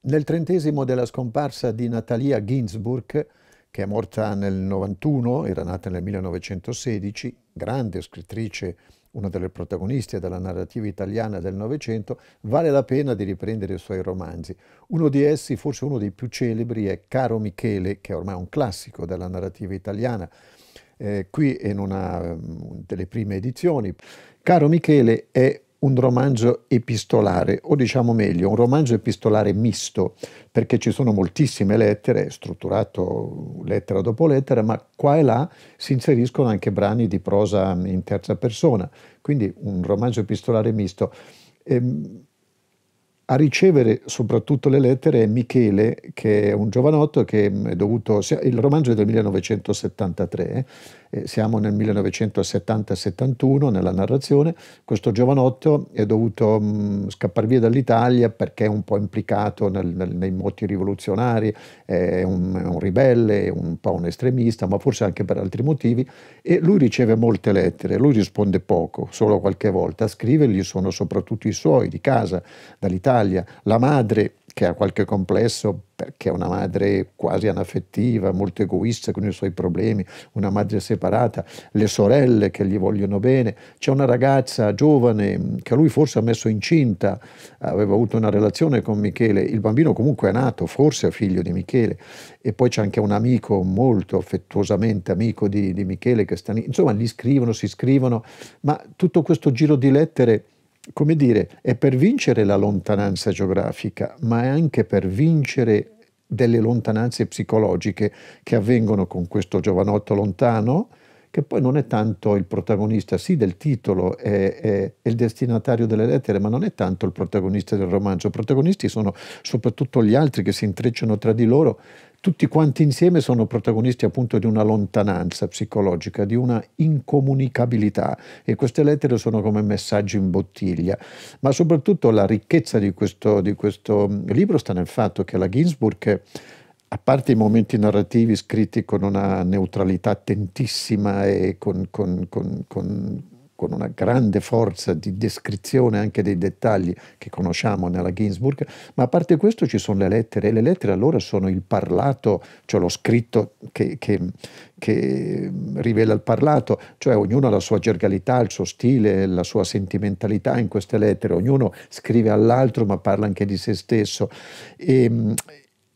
Nel trentesimo della scomparsa di Natalia Ginsburg, che è morta nel 91, era nata nel 1916, grande scrittrice, una delle protagoniste della narrativa italiana del Novecento, vale la pena di riprendere i suoi romanzi. Uno di essi, forse uno dei più celebri, è Caro Michele, che è ormai un classico della narrativa italiana. Eh, qui in una mm, delle prime edizioni. Caro Michele è un romanzo epistolare, o diciamo meglio, un romanzo epistolare misto, perché ci sono moltissime lettere, strutturato lettera dopo lettera, ma qua e là si inseriscono anche brani di prosa in terza persona, quindi un romanzo epistolare misto. Ehm, a ricevere soprattutto le lettere è Michele, che è un giovanotto che mm, è dovuto. Il romanzo è del 1973, eh, siamo nel 1970-71 nella narrazione. Questo giovanotto è dovuto mh, mm, scappare via dall'Italia perché è un po' implicato nel, nel, nei moti rivoluzionari, è un, è un ribelle, è un po' un estremista, ma forse anche per altri motivi. E lui riceve molte lettere, lui risponde poco, solo qualche volta. A scrivergli sono soprattutto i suoi di casa, dall'Italia Italia, la madre che ha qualche complesso perché è una madre quasi anaffettiva, molto egoista con i suoi problemi, una madre separata, le sorelle che gli vogliono bene, c'è una ragazza giovane che lui forse ha messo incinta, aveva avuto una relazione con Michele, il bambino comunque è nato, forse è figlio di Michele, e poi c'è anche un amico molto affettuosamente amico di, di Michele che sta insomma gli scrivono, si scrivono, ma tutto questo giro di lettere come dire, è per vincere la lontananza geografica, ma è anche per vincere delle lontananze psicologiche che avvengono con questo giovanotto lontano, che poi non è tanto il protagonista, sì del titolo, è, è, è, il destinatario delle lettere, ma non è tanto il protagonista del romanzo. I protagonisti sono soprattutto gli altri che si intrecciano tra di loro, tutti quanti insieme sono protagonisti appunto di una lontananza psicologica, di una incomunicabilità e queste lettere sono come messaggi in bottiglia. Ma soprattutto la ricchezza di questo, di questo mm, libro sta nel fatto che la Ginsburg a parte i momenti narrativi scritti con una neutralità attentissima e con, con, con, con, una grande forza di descrizione anche dei dettagli che conosciamo nella Ginsburg, ma a parte questo ci sono le lettere e le lettere allora sono il parlato, cioè lo scritto che, che, che rivela il parlato, cioè ognuno ha la sua gergalità, il suo stile, la sua sentimentalità in queste lettere, ognuno scrive all'altro ma parla anche di se stesso. E, ehm,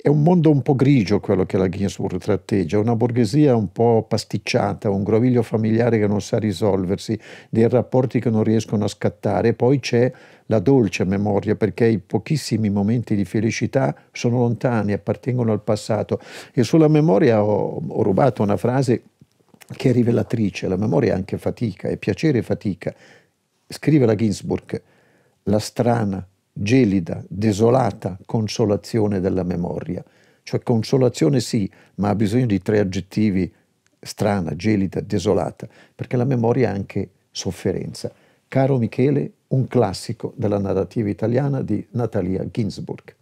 è un mondo un po' grigio quello che la Ginsburg tratteggia, una borghesia un po' pasticciata, un groviglio familiare che non sa risolversi, dei rapporti che non riescono a scattare. Poi c'è la dolce memoria, perché i pochissimi momenti di felicità sono lontani, appartengono al passato. E sulla memoria ho, ho rubato una frase che è rivelatrice. La memoria è anche fatica, è piacere e fatica. Scrive la Ginsburg, la strana gelida, desolata consolazione della memoria. Cioè consolazione sì, ma ha bisogno di tre aggettivi strana, gelida, desolata, perché la memoria è anche sofferenza. Caro Michele, un classico della narrativa italiana di Natalia Ginsburg.